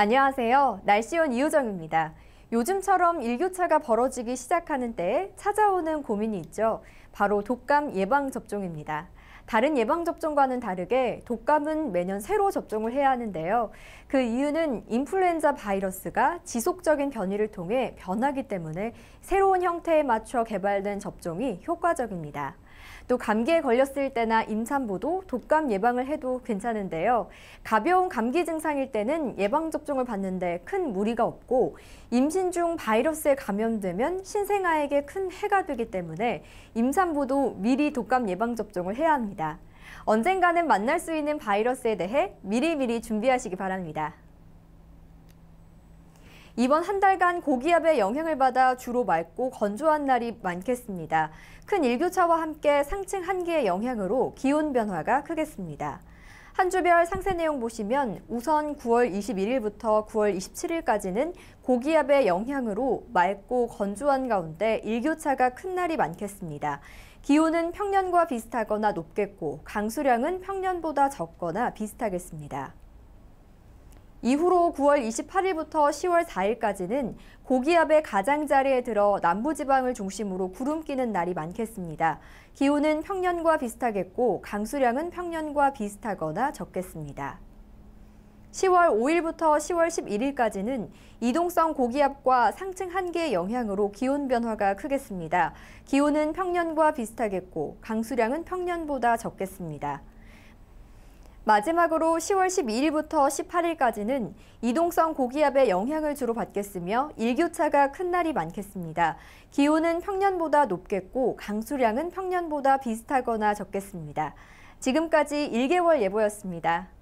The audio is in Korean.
안녕하세요. 날씨온 이효정입니다. 요즘처럼 일교차가 벌어지기 시작하는 때에 찾아오는 고민이 있죠. 바로 독감 예방접종입니다. 다른 예방접종과는 다르게 독감은 매년 새로 접종을 해야 하는데요. 그 이유는 인플루엔자 바이러스가 지속적인 변이를 통해 변하기 때문에 새로운 형태에 맞춰 개발된 접종이 효과적입니다. 또 감기에 걸렸을 때나 임산부도 독감 예방을 해도 괜찮은데요. 가벼운 감기 증상일 때는 예방접종을 받는데 큰 무리가 없고 임신 중 바이러스에 감염되면 신생아에게 큰 해가 되기 때문에 임산부도 미리 독감 예방접종을 해야 합니다. 언젠가는 만날 수 있는 바이러스에 대해 미리미리 준비하시기 바랍니다. 이번 한 달간 고기압의 영향을 받아 주로 맑고 건조한 날이 많겠습니다. 큰 일교차와 함께 상층 한기의 영향으로 기온 변화가 크겠습니다. 한 주별 상세 내용 보시면 우선 9월 21일부터 9월 27일까지는 고기압의 영향으로 맑고 건조한 가운데 일교차가 큰 날이 많겠습니다. 기온은 평년과 비슷하거나 높겠고 강수량은 평년보다 적거나 비슷하겠습니다. 이후로 9월 28일부터 10월 4일까지는 고기압의 가장자리에 들어 남부지방을 중심으로 구름 끼는 날이 많겠습니다. 기온은 평년과 비슷하겠고 강수량은 평년과 비슷하거나 적겠습니다. 10월 5일부터 10월 11일까지는 이동성 고기압과 상층 한계의 영향으로 기온 변화가 크겠습니다. 기온은 평년과 비슷하겠고 강수량은 평년보다 적겠습니다. 마지막으로 10월 12일부터 18일까지는 이동성 고기압의 영향을 주로 받겠으며 일교차가 큰 날이 많겠습니다. 기온은 평년보다 높겠고 강수량은 평년보다 비슷하거나 적겠습니다. 지금까지 1개월 예보였습니다.